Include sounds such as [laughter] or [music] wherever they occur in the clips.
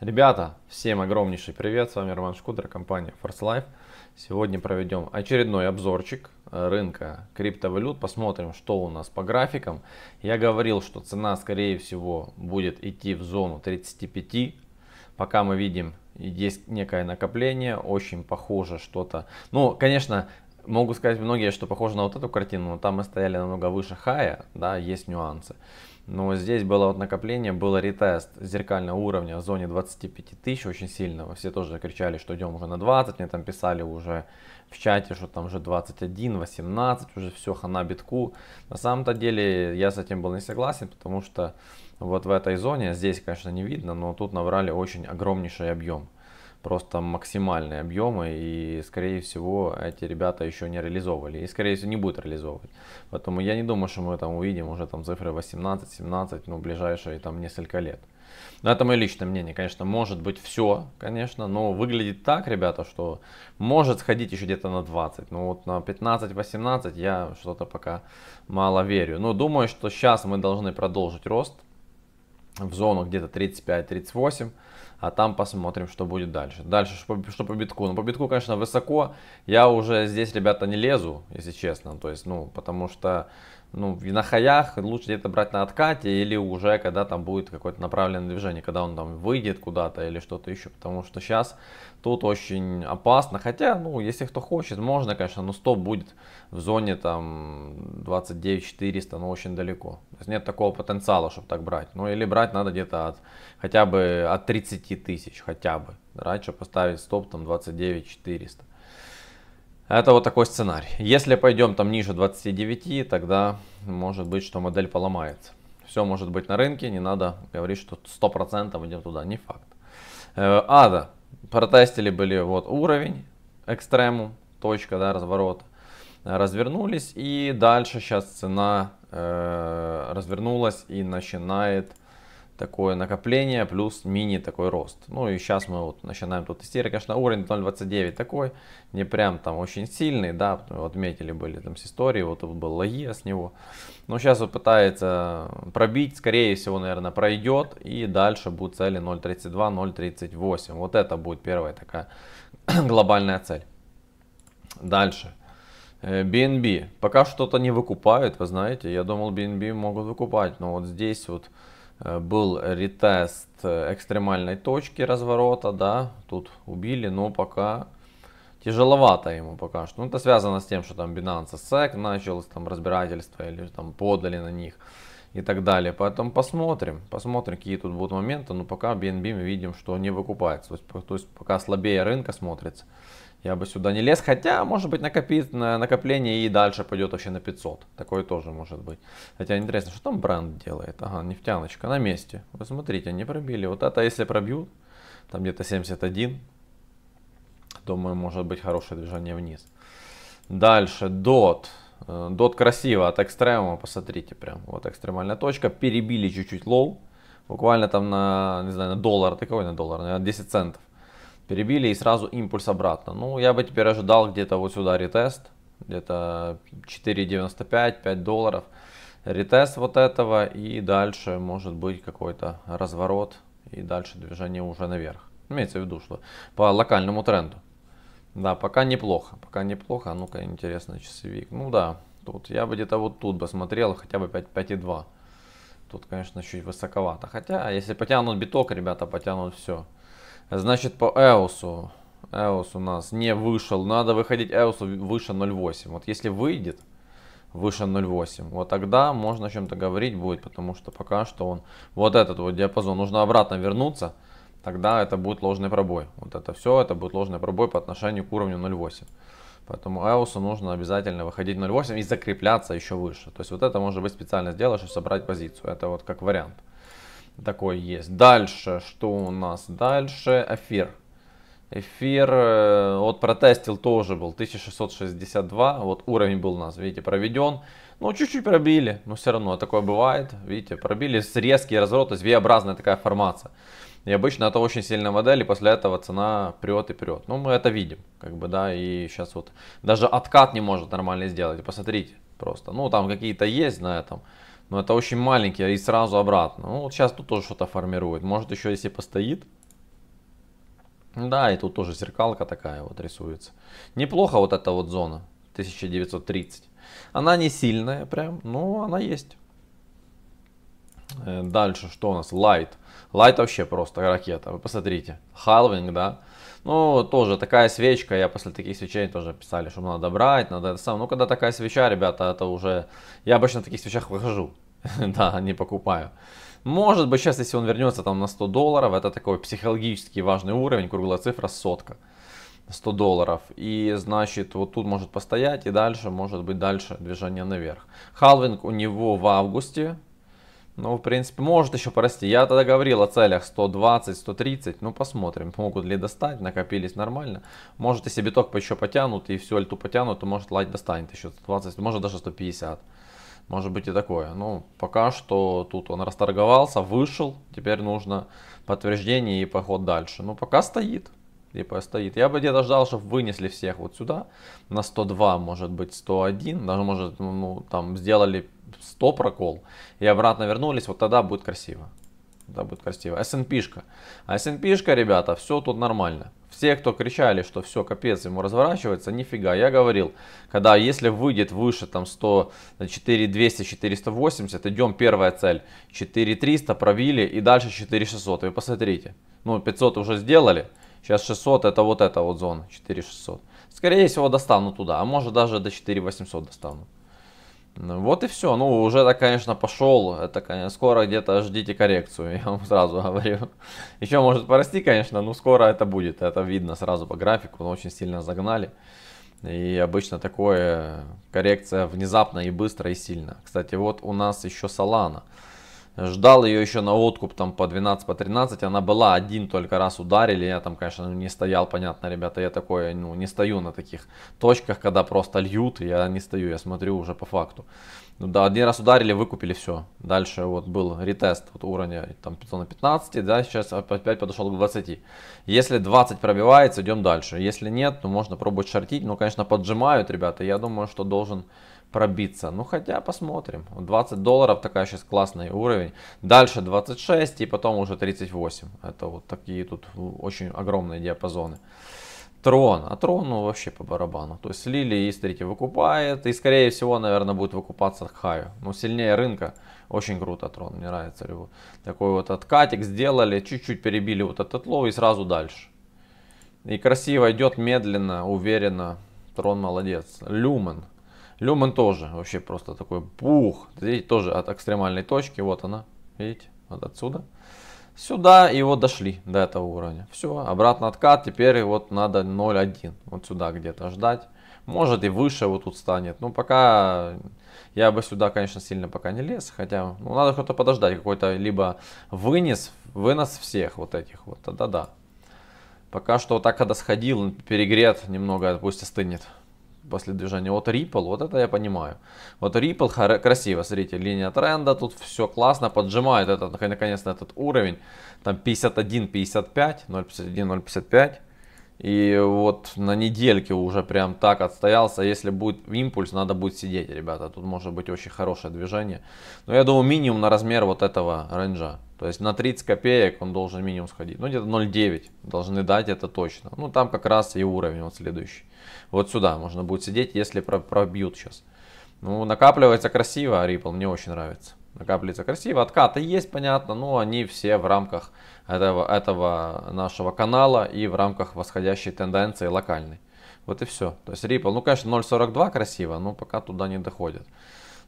Ребята, всем огромнейший привет, с вами Роман Шкудер, компания Force Life. Сегодня проведем очередной обзорчик э, рынка криптовалют, посмотрим, что у нас по графикам. Я говорил, что цена, скорее всего, будет идти в зону 35, пока мы видим есть некое накопление, очень похоже что-то. Ну, конечно, Могу сказать многие, что похоже на вот эту картину, но там мы стояли намного выше хая, да, есть нюансы. Но здесь было вот накопление, было ретест зеркального уровня в зоне 25 тысяч очень сильного. Все тоже кричали, что идем уже на 20, мне там писали уже в чате, что там уже 21, 18, уже все, хана битку. На самом-то деле я с этим был не согласен, потому что вот в этой зоне, здесь, конечно, не видно, но тут набрали очень огромнейший объем просто максимальные объемы, и, скорее всего, эти ребята еще не реализовывали, и, скорее всего, не будут реализовывать. Поэтому я не думаю, что мы там увидим уже там цифры 18-17, ну, ближайшие там несколько лет. Но это мое личное мнение, конечно, может быть все, конечно, но выглядит так, ребята, что может сходить еще где-то на 20, но вот на 15-18 я что-то пока мало верю. Но думаю, что сейчас мы должны продолжить рост в зону где-то 35-38, а там посмотрим, что будет дальше. Дальше, что, что по битку. Ну, по битку, конечно, высоко. Я уже здесь, ребята, не лезу, если честно. То есть, ну, потому что, ну, на хаях лучше где-то брать на откате или уже, когда там будет какое-то направленное движение, когда он там выйдет куда-то или что-то еще. Потому что сейчас тут очень опасно. Хотя, ну, если кто хочет, можно, конечно, но стоп будет в зоне там 29 400, но очень далеко. То есть нет такого потенциала, чтобы так брать. Ну, или брать надо где-то от хотя бы от 30 30 тысяч хотя бы. Раньше поставить стоп там 29 400. Это вот такой сценарий. Если пойдем там ниже 29, тогда может быть, что модель поломается. Все может быть на рынке, не надо говорить, что 100% идем туда, не факт. Э, Ада. Протестили были вот уровень, экстремум, точка да, разворот Развернулись и дальше сейчас цена э, развернулась и начинает такое накопление плюс мини такой рост. Ну и сейчас мы вот начинаем тут тестировать. Конечно, уровень 0.29 такой, не прям там очень сильный, да, отметили были там с истории, вот тут был лагия с него. Но сейчас вот пытается пробить, скорее всего, наверное, пройдет и дальше будет цели 0.32, 0.38. Вот это будет первая такая [clears throat] глобальная цель. Дальше. BNB. Э, Пока что-то не выкупают, вы знаете. Я думал, BNB могут выкупать, но вот здесь вот Э, был ретест э, экстремальной точки разворота, да, тут убили, но пока тяжеловато ему пока что. Ну, это связано с тем, что там Binance SEC началось, там разбирательство или там подали на них и так далее. Поэтому посмотрим, посмотрим, какие тут будут моменты, но пока BNB мы видим, что не выкупается, то есть, то есть пока слабее рынка смотрится я бы сюда не лез. Хотя, может быть, накопит на накопление и дальше пойдет вообще на 500. Такое тоже может быть. Хотя интересно, что там бренд делает? Ага, нефтяночка на месте. Вы смотрите, они пробили. Вот это, если пробьют, там где-то 71, думаю, может быть хорошее движение вниз. Дальше, DOT. Э, DOT красиво от экстрема, посмотрите прям. Вот экстремальная точка. Перебили чуть-чуть лоу. Буквально там на, не знаю, на доллар. Ты на доллар? На 10 центов. Перебили и сразу импульс обратно. Ну, я бы теперь ожидал где-то вот сюда ретест. Где-то 4,95, 5 долларов. Ретест вот этого и дальше может быть какой-то разворот. И дальше движение уже наверх. Имеется в виду, что по локальному тренду. Да, пока неплохо. Пока неплохо. А ну-ка, интересно, часовик. Ну да, тут. Я бы где-то вот тут бы смотрел, хотя бы 5,2. Тут, конечно, чуть высоковато. Хотя, если потянут биток, ребята, потянут все. Значит, по EOS. EOS у нас не вышел. Надо выходить EOS выше 0.8. Вот если выйдет выше 0.8, вот тогда можно о чем-то говорить будет, потому что пока что он... Вот этот вот диапазон. Нужно обратно вернуться, тогда это будет ложный пробой. Вот это все, это будет ложный пробой по отношению к уровню 0.8. Поэтому EOS нужно обязательно выходить 0.8 и закрепляться еще выше. То есть вот это, может быть, специально сделаешь, чтобы собрать позицию. Это вот как вариант. Такой есть. Дальше, что у нас дальше? Эфир. Эфир Вот э, протестил тоже был 1662, вот уровень был у нас, видите, проведен. Ну, чуть-чуть пробили, но все равно такое бывает, видите, пробили с резкий разворот, то есть V-образная такая формация. И обычно это очень сильная модель, и после этого цена прет и прет. Ну, мы это видим, как бы, да, и сейчас вот даже откат не может нормально сделать, посмотрите просто. Ну, там какие-то есть на этом, но ну, это очень маленький, и сразу обратно. Ну, вот сейчас тут тоже что-то формирует. Может, еще если постоит. Да, и тут тоже зеркалка такая вот рисуется. Неплохо вот эта вот зона. 1930. Она не сильная прям, но она есть. Э, дальше, что у нас? Light. Лайт вообще просто ракета. Вы посмотрите. Халвинг, да. Ну, тоже такая свечка, я после таких свечей тоже писали, что надо брать, надо это сам. Ну, когда такая свеча, ребята, это уже... Я обычно в таких свечах выхожу, [laughs] да, не покупаю. Может быть, сейчас, если он вернется там на 100 долларов, это такой психологически важный уровень, круглая цифра сотка. 100 долларов. И значит, вот тут может постоять и дальше, может быть, дальше движение наверх. Халвинг у него в августе, ну, в принципе, может еще порасти. Я тогда говорил о целях 120, 130. Ну, посмотрим, могут ли достать. Накопились нормально. Может, если биток еще потянут и всю альту потянут, то может лайт достанет еще 120, может даже 150. Может быть и такое. Ну, пока что тут он расторговался, вышел. Теперь нужно подтверждение и поход дальше. Ну, пока стоит типа стоит. Я бы где-то ждал, чтобы вынесли всех вот сюда, на 102, может быть, 101, даже, может, ну, ну там, сделали 100 прокол и обратно вернулись, вот тогда будет красиво. Тогда будет красиво. шка. А шка, ребята, все тут нормально. Все, кто кричали, что все, капец, ему разворачивается, нифига. Я говорил, когда если выйдет выше там 100, 4, 200, 480, идем первая цель. 4, 300 провили и дальше 4, 600. Вы посмотрите. Ну, 500 уже сделали. Сейчас 600 это вот эта вот зона, 4600. Скорее всего достану туда, а может даже до 4800 достану. Ну, вот и все. Ну, уже это конечно, пошел. Это, конечно, скоро где-то ждите коррекцию, [laughs] я вам сразу [laughs] говорю. Еще может порасти, конечно, но скоро это будет. Это видно сразу по графику, но ну, очень сильно загнали. И обычно такое коррекция внезапно и быстро и сильно. Кстати, вот у нас еще Солана ждал ее еще на откуп там по 12, по 13, она была один только раз ударили, я там, конечно, не стоял, понятно, ребята, я такой, ну, не стою на таких точках, когда просто льют, я не стою, я смотрю уже по факту. Ну да, один раз ударили, выкупили все. Дальше вот был ретест вот уровня там 500 на 15, да, сейчас опять подошел к 20. Если 20 пробивается, идем дальше. Если нет, то можно пробовать шортить. но ну, конечно, поджимают ребята. Я думаю, что должен пробиться. Ну, хотя посмотрим. 20 долларов такая сейчас классный уровень. Дальше 26 и потом уже 38. Это вот такие тут очень огромные диапазоны. Трон. А трон, ну, вообще по барабану. То есть слили и смотрите, выкупает. И, скорее всего, наверное, будет выкупаться Хаю. но ну, сильнее рынка. Очень круто трон, мне нравится. Его. Такой вот откатик сделали, чуть-чуть перебили вот этот лов и сразу дальше. И красиво идет, медленно, уверенно. Трон молодец. Люмен. Люмен тоже вообще просто такой бух. Здесь тоже от экстремальной точки. Вот она, видите, вот отсюда. Сюда и вот дошли до этого уровня. Все, обратно откат. Теперь вот надо 0.1. Вот сюда где-то ждать. Может и выше вот тут станет. Но пока я бы сюда, конечно, сильно пока не лез. Хотя ну, надо кто-то подождать. Какой-то либо вынес, вынос всех вот этих вот. да да да. Пока что вот так, когда сходил, перегрет немного, пусть остынет после движения. Вот Ripple, вот это я понимаю. Вот Ripple красиво, смотрите, линия тренда, тут все классно, поджимает этот, наконец-то этот уровень. Там 51, 55, 051, 055. И вот на недельке уже прям так отстоялся. Если будет импульс, надо будет сидеть, ребята. Тут может быть очень хорошее движение. Но я думаю, минимум на размер вот этого рейнджа. То есть на 30 копеек он должен минимум сходить. Ну, где-то 0,9 должны дать, это точно. Ну, там как раз и уровень вот следующий. Вот сюда можно будет сидеть, если пробьют сейчас. Ну, накапливается красиво а Ripple, мне очень нравится. Накапливается красиво, откаты есть, понятно, но они все в рамках этого, этого нашего канала и в рамках восходящей тенденции локальной. Вот и все. То есть Ripple, ну, конечно, 0.42 красиво, но пока туда не доходит.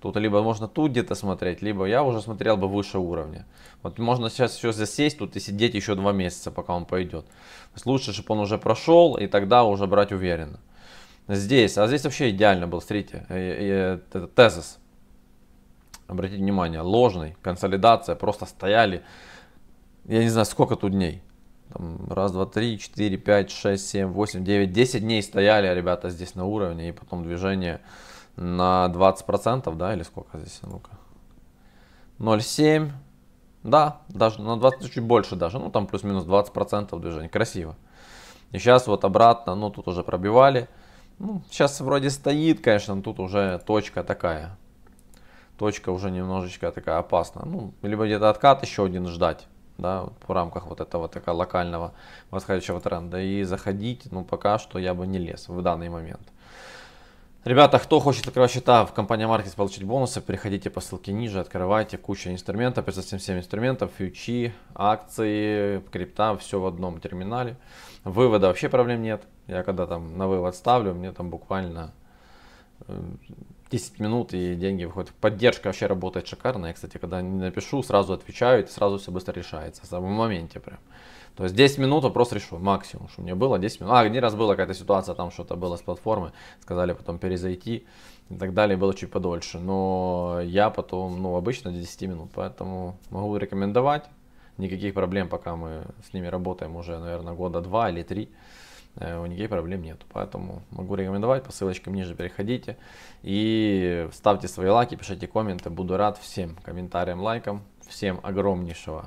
Тут либо можно тут где-то смотреть, либо я уже смотрел бы выше уровня. Вот можно сейчас еще засесть тут и сидеть еще два месяца, пока он пойдет. То есть лучше, чтобы он уже прошел, и тогда уже брать уверенно. Здесь, а здесь вообще идеально был, смотрите, э, э, э, тезис. Обратите внимание, ложный, консолидация, просто стояли, я не знаю, сколько тут дней. Там, раз, два, три, четыре, пять, шесть, семь, восемь, девять, десять дней стояли, ребята, здесь на уровне, и потом движение на 20%, да, или сколько здесь, ну-ка. 0,7, да, даже на 20, чуть больше даже, ну там плюс-минус 20% движения, красиво. И сейчас вот обратно, ну тут уже пробивали. Ну, сейчас вроде стоит, конечно, но тут уже точка такая. Точка уже немножечко такая опасна. Ну, либо где-то откат еще один ждать, да, в рамках вот этого такого локального восходящего тренда. И заходить, ну пока что я бы не лез в данный момент. Ребята, кто хочет открывать счета в компании Markets, получить бонусы, переходите по ссылке ниже, открывайте куча инструментов, 577 инструментов, фьючи, акции, крипта, все в одном терминале. Вывода вообще проблем нет. Я когда там на вывод ставлю, мне там буквально 10 э, минут и деньги выходят. Поддержка вообще работает шикарно. Я, кстати, когда не напишу, сразу отвечают, сразу все быстро решается. В самом моменте прям. То есть 10 минут вопрос решу, максимум, что мне было 10 минут. А, один раз была какая-то ситуация, там что-то было с платформы, сказали потом перезайти и так далее, было чуть подольше. Но я потом, ну, обычно 10 минут, поэтому могу рекомендовать. Никаких проблем, пока мы с ними работаем уже, наверное, года два или три э, у никаких проблем нет. Поэтому могу рекомендовать, по ссылочкам ниже переходите и ставьте свои лайки, пишите комменты. Буду рад всем комментариям, лайкам. Всем огромнейшего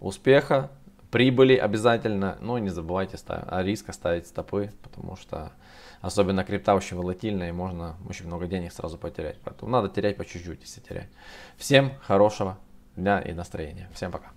успеха, прибыли обязательно, но не забывайте о а риска ставить стопы, потому что особенно крипта очень волатильная и можно очень много денег сразу потерять. Поэтому надо терять по чуть-чуть, если терять. Всем хорошего дня и настроения. Всем пока.